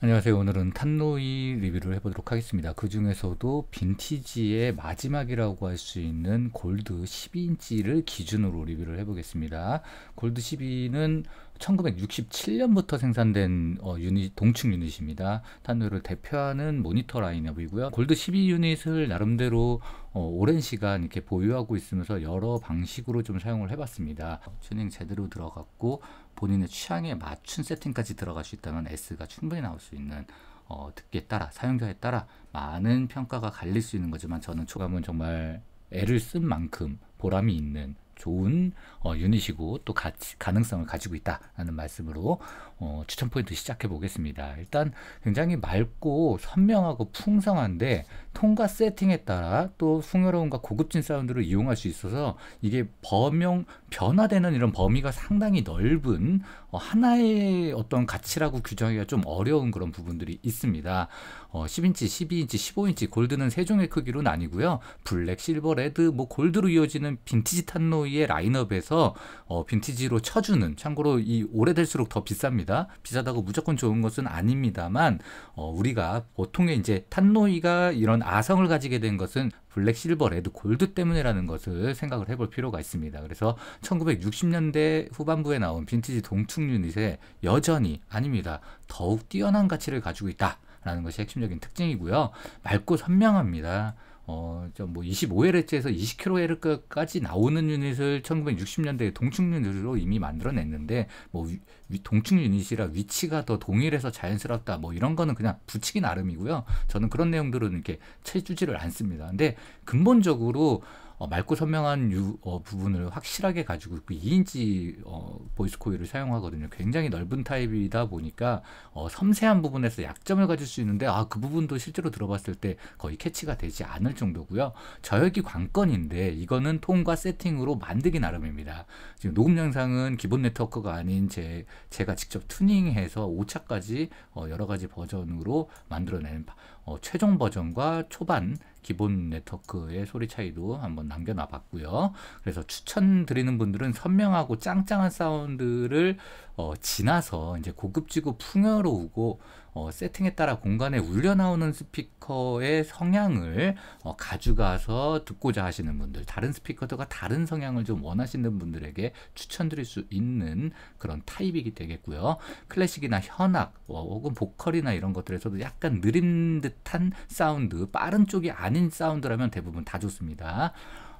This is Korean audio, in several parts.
안녕하세요. 오늘은 탄노이 리뷰를 해보도록 하겠습니다. 그 중에서도 빈티지의 마지막이라고 할 수 있는 골드 12인치를 기준으로 리뷰를 해보겠습니다. 골드 12는 1967년부터 생산된 어, 유닛, 동축 유닛입니다. 탄두를 대표하는 모니터 라인업이고요. 골드 12 유닛을 나름대로 어, 오랜 시간 이렇게 보유하고 있으면서 여러 방식으로 좀 사용을 해봤습니다. 튜닝 제대로 들어갔고 본인의 취향에 맞춘 세팅까지 들어갈 수 있다면 S가 충분히 나올 수 있는 어, 듣기에 따라 사용자에 따라 많은 평가가 갈릴 수 있는 거지만 저는 초감은 정말 애를 쓴 만큼 보람이 있는 좋은 어, 유닛이고 또 가치, 가능성을 가지고 있다라는 말씀으로 어, 추천 포인트 시작해 보겠습니다. 일단 굉장히 맑고 선명하고 풍성한데 통과 세팅에 따라 또 풍요로움과 고급진 사운드를 이용할 수 있어서 이게 범용 변화되는 이런 범위가 상당히 넓은 어, 하나의 어떤 가치라고 규정하기가 좀 어려운 그런 부분들이 있습니다. 어, 10인치, 12인치, 15인치 골드는 세 종의 크기로 는아니고요 블랙, 실버, 레드, 뭐 골드로 이어지는 보면 빈티지 탄노이의 라인업에서 어, 빈티지로 쳐주는 참고로 이 오래될수록 더 비쌉니다. 비싸다고 무조건 좋은 것은 아닙니다만 어, 우리가 보통의 이제 탄노이가 이런 아성을 가지게 된 것은 블랙, 실버, 레드, 골드 때문이라는 것을 생각을 해볼 필요가 있습니다. 그래서 1960년대 후반부에 나온 빈티지 동충 유닛에 여전히 아닙니다. 더욱 뛰어난 가치를 가지고 있다라는 것이 핵심적인 특징이고요. 맑고 선명합니다. 어, 좀 뭐 25Hz에서 20kHz까지 나오는 유닛을 1960년대 에 동축 유닛으로 이미 만들어냈는데 뭐 위, 위, 동축 유닛이라 위치가 더 동일해서 자연스럽다 뭐 이런 거는 그냥 붙이기 나름이고요. 저는 그런 내용들은 이렇게 채주지를 않습니다. 근데 근본적으로 어, 맑고 선명한 유, 어, 부분을 확실하게 가지고 있고 2인치 어, 보이스 코일을 사용하거든요. 굉장히 넓은 타입이다 보니까 어, 섬세한 부분에서 약점을 가질 수 있는데 아 그 부분도 실제로 들어봤을 때 거의 캐치가 되지 않을 정도고요. 저역이 관건인데 이거는 통과 세팅으로 만들기 나름입니다. 지금 녹음 영상은 기본 네트워크가 아닌 제 제가 직접 튜닝해서 5차까지 어, 여러 가지 버전으로 만들어낸 어, 최종 버전과 초반 기본 네트워크의 소리 차이도 한번 남겨놔 봤고요. 그래서 추천드리는 분들은 선명하고 짱짱한 사운드를 어, 지나서 이제 고급지고 풍요로우고 어, 세팅에 따라 공간에 울려 나오는 스피커의 성향을 어, 가져가서 듣고자 하시는 분들, 다른 스피커들과 다른 성향을 좀 원하시는 분들에게 추천드릴 수 있는 그런 타입이기 되겠고요. 클래식이나 현악 어, 혹은 보컬이나 이런 것들에서도 약간 느린 듯한 사운드, 빠른 쪽이 아닌 사운드라면 대부분 다 좋습니다.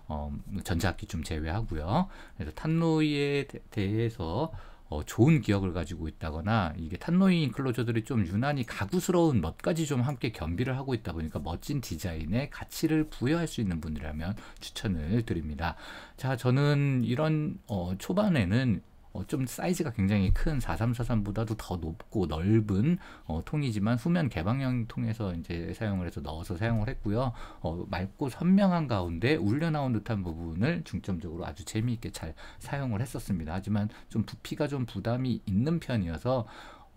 어, 전자악기 좀 제외하고요. 그래서 탄노이에 대해서 어, 좋은 기억을 가지고 있다거나 이게 탄노인 클로저들이 좀 유난히 가구스러운 멋까지 좀 함께 겸비를 하고 있다 보니까 멋진 디자인의 가치를 부여할 수 있는 분들이라면 추천을 드립니다. 자, 저는 이런 어, 초반에는 어, 좀 사이즈가 굉장히 큰 4343보다도 더 높고 넓은 어, 통이지만 후면 개방형 통해서 이제 사용을 해서 넣어서 사용을 했고요. 어, 맑고 선명한 가운데 울려나온 듯한 부분을 중점적으로 아주 재미있게 잘 사용을 했었습니다. 하지만 좀 부피가 좀 부담이 있는 편이어서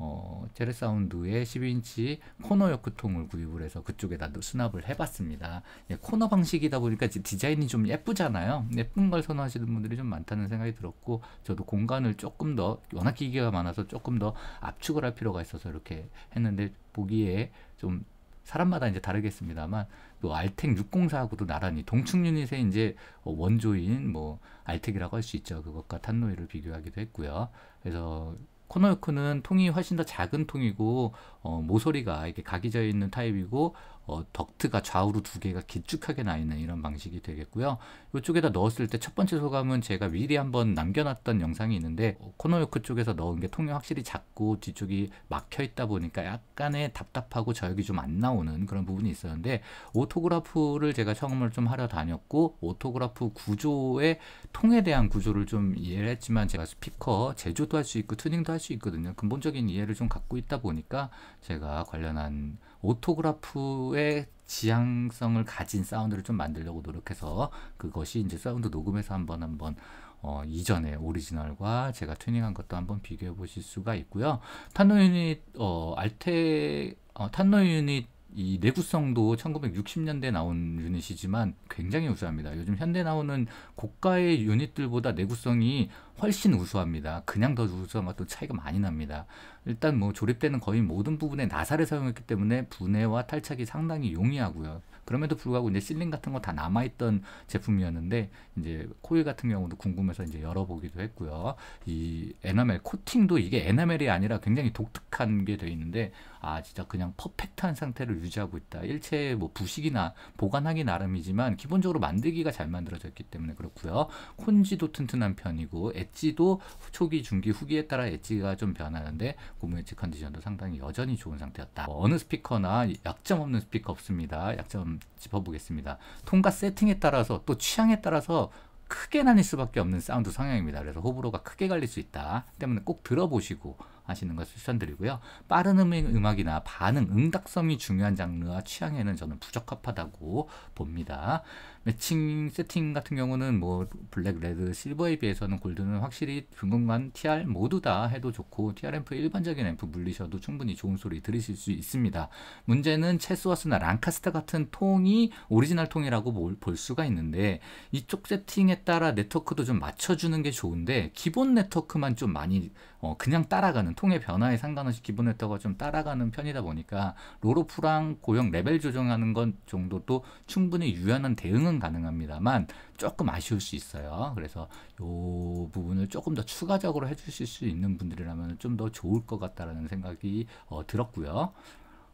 어, 제레사운드의 12인치 코너 역크통을 구입을 해서 그쪽에다 수납을 해봤습니다. 예, 코너 방식이다 보니까 디자인이 좀 예쁘잖아요. 예쁜 걸 선호하시는 분들이 좀 많다는 생각이 들었고 저도 공간을 조금 더 워낙 기계가 많아서 조금 더 압축을 할 필요가 있어서 이렇게 했는데 보기에 좀 사람마다 이제 다르겠습니다만 또 알텍 604하고도 나란히 동축 유닛의 이제 원조인 뭐 알텍이라고 할 수 있죠. 그것과 탄노이를 비교하기도 했고요. 그래서 코너요크는 통이 훨씬 더 작은 통이고 어, 모서리가 이렇게 각이 져 있는 타입이고 어, 덕트가 좌우로 두 개가 길쭉하게 나 있는 이런 방식이 되겠고요. 이쪽에다 넣었을 때 첫 번째 소감은 제가 미리 한번 남겨놨던 영상이 있는데 어, 코너요크 쪽에서 넣은 게 통이 확실히 작고 뒤쪽이 막혀 있다 보니까 약간의 답답하고 저역이 좀 안 나오는 그런 부분이 있었는데 오토그라프를 제가 처음을 좀 하러 다녔고 오토그라프 구조의 통에 대한 구조를 좀 이해를 했지만 제가 스피커 제조도 할 수 있고 튜닝도 할 수 있거든요. 근본적인 이해를 좀 갖고 있다 보니까 제가 관련한 오토그라프의 지향성을 가진 사운드를 좀 만들려고 노력해서 그것이 이제 사운드 녹음에서 한번 한번 어, 이전의 오리지널과 제가 튜닝한 것도 한번 비교해 보실 수가 있고요. 탄노 유닛 어, 알테 어, 탄노 유닛 이 내구성도 1960년대 에 나온 유닛이지만 굉장히 우수합니다. 요즘 현대 나오는 고가의 유닛들보다 내구성이 훨씬 우수합니다. 그냥 더 우수함과 또 차이가 많이 납니다. 일단 뭐 조립되는 거의 모든 부분에 나사를 사용했기 때문에 분해와 탈착이 상당히 용이하고요. 그럼에도 불구하고 이제 실링 같은 거 다 남아있던 제품이었는데 이제 코일 같은 경우도 궁금해서 이제 열어보기도 했고요. 이 에나멜 코팅도 이게 에나멜이 아니라 굉장히 독특한 게 돼 있는데 아 진짜 그냥 퍼펙트한 상태를 유지하고 있다. 일체 뭐 부식이나 보관하기 나름이지만 기본적으로 만들기가 잘만들어졌기 때문에 그렇고요. 콘지도 튼튼한 편이고 엣지도 초기, 중기, 후기에 따라 엣지가 좀 변하는데 고무 엣지 컨디션도 상당히 여전히 좋은 상태였다. 뭐 어느 스피커나 약점 없는 스피커 없습니다. 약점 짚어보겠습니다. 통과 세팅에 따라서 또 취향에 따라서 크게 나뉠 수밖에 없는 사운드 성향입니다. 그래서 호불호가 크게 갈릴 수 있다. 때문에 꼭 들어보시고 하시는 것을 추천드리고요. 빠른 음악이나 반응, 응답성이 중요한 장르와 취향에는 저는 부적합하다고 봅니다. 매칭 세팅 같은 경우는 뭐 블랙, 레드, 실버에 비해서는 골드는 확실히 중금관 TR 모두 다 해도 좋고 TR 앰프 일반적인 앰프 물리셔도 충분히 좋은 소리 들으실 수 있습니다. 문제는 체스워스나 랑카스터 같은 통이 오리지널 통이라고 볼 수가 있는데 이쪽 세팅에 따라 네트워크도 좀 맞춰주는 게 좋은데 기본 네트워크만 좀 많이 어, 그냥 따라가는 소통의 변화에 상관없이 기본 혜택을 좀 따라가는 편이다 보니까 로로프랑 고용 레벨 조정하는 것 정도도 충분히 유연한 대응은 가능합니다만 조금 아쉬울 수 있어요. 그래서 이 부분을 조금 더 추가적으로 해주실 수 있는 분들이라면 좀 더 좋을 것 같다라는 생각이 어, 들었고요.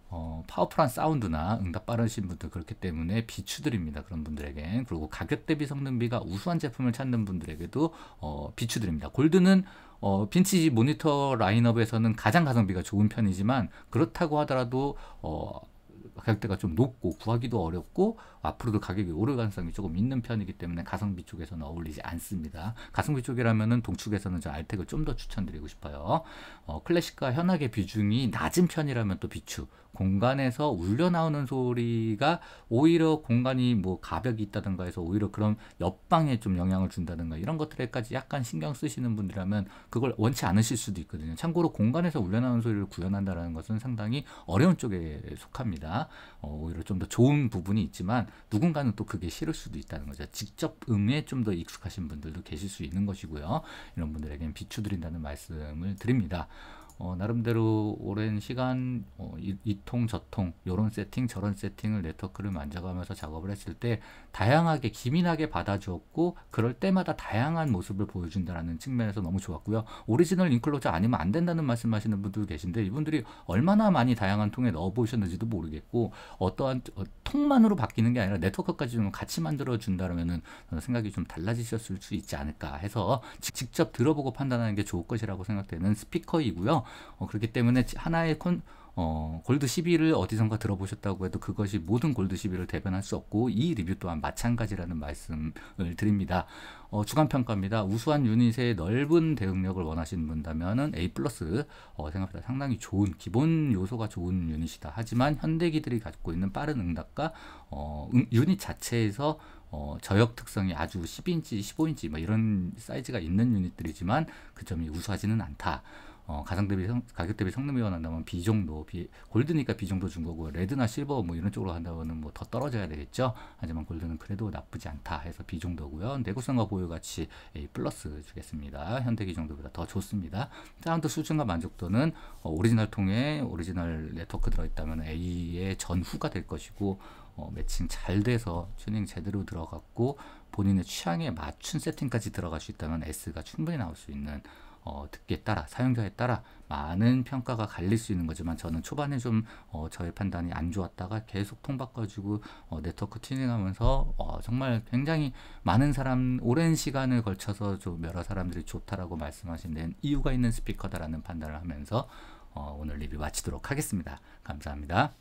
어, 파워풀한 사운드나 응답 빠르신 분들 그렇기 때문에 비추드립니다. 그런 분들에겐. 그리고 가격 대비 성능비가 우수한 제품을 찾는 분들에게도 어, 비추드립니다. 골드는 어, 빈치 모니터 라인업에서는 가장 가성비가 좋은 편이지만 그렇다고 하더라도 어, 가격대가 좀 높고 구하기도 어렵고 앞으로도 가격이 오를 가능성이 조금 있는 편이기 때문에 가성비 쪽에서는 어울리지 않습니다. 가성비 쪽이라면은 동축에서는 저 알텍을 좀 더 추천드리고 싶어요. 어, 클래식과 현악의 비중이 낮은 편이라면 또 비축. 공간에서 울려 나오는 소리가 오히려 공간이 뭐 가벽이 있다든가 해서 오히려 그런 옆방에 좀 영향을 준다든가 이런 것들에까지 약간 신경 쓰시는 분들이라면 그걸 원치 않으실 수도 있거든요. 참고로 공간에서 울려 나오는 소리를 구현한다라는 것은 상당히 어려운 쪽에 속합니다. 어, 오히려 좀 더 좋은 부분이 있지만 누군가는 또 그게 싫을 수도 있다는 거죠. 직접 음에 좀 더 익숙하신 분들도 계실 수 있는 것이고요. 이런 분들에게는 비추드린다는 말씀을 드립니다. 어, 나름대로 오랜 시간 어, 이, 통 저통 요런 세팅 저런 세팅을 네트워크를 만져가면서 작업을 했을 때 다양하게 기민하게 받아주었고 그럴 때마다 다양한 모습을 보여준다라는 측면에서 너무 좋았고요 오리지널 인클로저 아니면 안 된다는 말씀하시는 분들 계신데 이분들이 얼마나 많이 다양한 통에 넣어보셨는지도 모르겠고 어떠한 어, 통만으로 바뀌는 게 아니라 네트워크까지 좀 같이 만들어 준다면은 생각이 좀 달라지셨을 수 있지 않을까 해서 직접 들어보고 판단하는 게 좋을 것이라고 생각되는 스피커이고요 어, 그렇기 때문에 하나의 콘, 어, 골드 시비를 어디선가 들어보셨다고 해도 그것이 모든 골드 시비를 대변할 수 없고 이 리뷰 또한 마찬가지라는 말씀을 드립니다. 어, 주간평가입니다. 우수한 유닛의 넓은 대응력을 원하시는 분다면은 A 플러스 어, 생각보다 상당히 좋은 기본 요소가 좋은 유닛이다. 하지만 현대기들이 갖고 있는 빠른 응답과 어, 응, 유닛 자체에서 어, 저역 특성이 아주 10인치, 15인치 뭐 이런 사이즈가 있는 유닛들이지만 그 점이 우수하지는 않다. 어, 가상 대비 성, 가격 대비 성능이 원한다면 B 정도, 비, 골드니까 B 정도 준 거고 레드나 실버 뭐 이런 쪽으로 한다면 뭐더 떨어져야 되겠죠. 하지만 골드는 그래도 나쁘지 않다 해서 B 정도고요. 내구성과 보유 가치 A 플러스 주겠습니다. 현대 기종도보다 더 좋습니다. 사운드 수준과 만족도는 어, 오리지널 통에 오리지널 네트워크 들어있다면 A의 전후가 될 것이고 어, 매칭 잘 돼서 튜닝 제대로 들어갔고 본인의 취향에 맞춘 세팅까지 들어갈 수 있다면 S가 충분히 나올 수 있는 어, 듣기에 따라 사용자에 따라 많은 평가가 갈릴 수 있는 거지만 저는 초반에 좀 어, 저의 판단이 안 좋았다가 계속 통바꿔주고 어, 네트워크 튜닝하면서 어, 정말 굉장히 많은 사람 오랜 시간을 걸쳐서 좀 여러 사람들이 좋다라고 말씀하신 데는 이유가 있는 스피커다라는 판단을 하면서 어, 오늘 리뷰 마치도록 하겠습니다. 감사합니다.